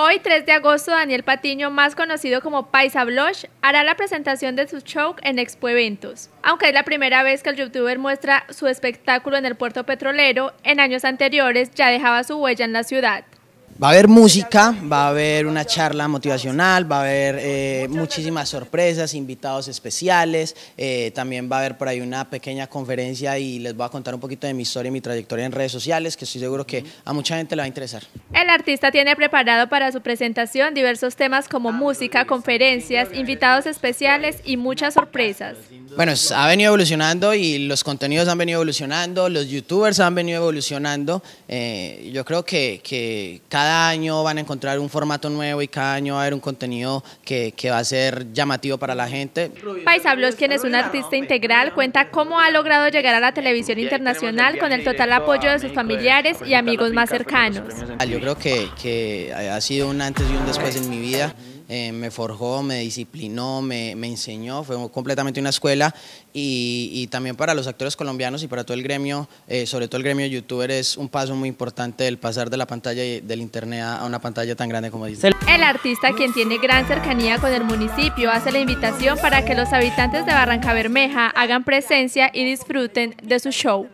Hoy, 3 de agosto, Daniel Patiño, más conocido como Paisa Blush, hará la presentación de su show en Expo Eventos. Aunque es la primera vez que el youtuber muestra su espectáculo en el puerto petrolero, en años anteriores ya dejaba su huella en la ciudad. Va a haber música, va a haber una charla motivacional, va a haber eh, muchísimas sorpresas, invitados especiales, eh, también va a haber por ahí una pequeña conferencia y les voy a contar un poquito de mi historia y mi trayectoria en redes sociales, que estoy seguro que a mucha gente le va a interesar. El artista tiene preparado para su presentación diversos temas como música, conferencias, invitados especiales y muchas sorpresas. Bueno, ha venido evolucionando y los contenidos han venido evolucionando, los youtubers han venido evolucionando. Eh, yo creo que, que cada año van a encontrar un formato nuevo y cada año va a haber un contenido que, que va a ser llamativo para la gente. Paisa quien es un artista integral, cuenta cómo ha logrado llegar a la televisión internacional con el total apoyo de sus familiares y amigos más cercanos. Yo creo que, que ha sido un antes y un después en mi vida. Eh, me forjó, me disciplinó, me, enseñó, fue completamente una escuela y, también para los actores colombianos y para todo el gremio, eh, sobre todo el gremio youtuber, es un paso muy importante el pasar de la pantalla del internet a una pantalla tan grande como dice. El artista, quien tiene gran cercanía con el municipio, hace la invitación para que los habitantes de Barranca Bermeja hagan presencia y disfruten de su show.